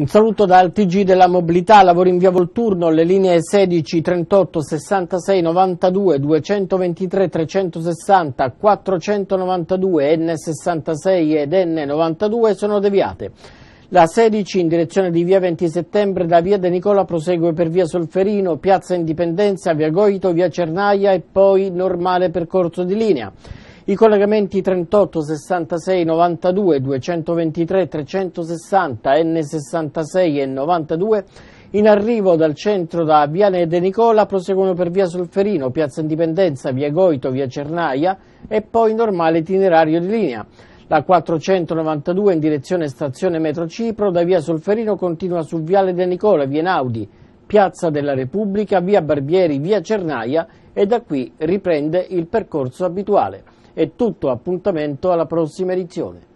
Un saluto dal TG della mobilità, lavori in via Volturno, le linee 16, 38, 66, 92, 223, 360, 492, N66 ed N92 sono deviate. La 16 in direzione di via 20 settembre da via De Nicola prosegue per via Solferino, piazza Indipendenza, via Goito, via Cernaia e poi normale percorso di linea. I collegamenti 38, 66, 92, 223, 360, N66 e 92 in arrivo dal centro da Viale De Nicola proseguono per via Solferino, piazza Indipendenza, via Goito, via Cernaia e poi normale itinerario di linea. La 492 in direzione stazione metro Cipro da via Solferino continua su Viale De Nicola, via Naudi, piazza della Repubblica, via Barbieri, via Cernaia e da qui riprende il percorso abituale. È tutto appuntamento alla prossima edizione.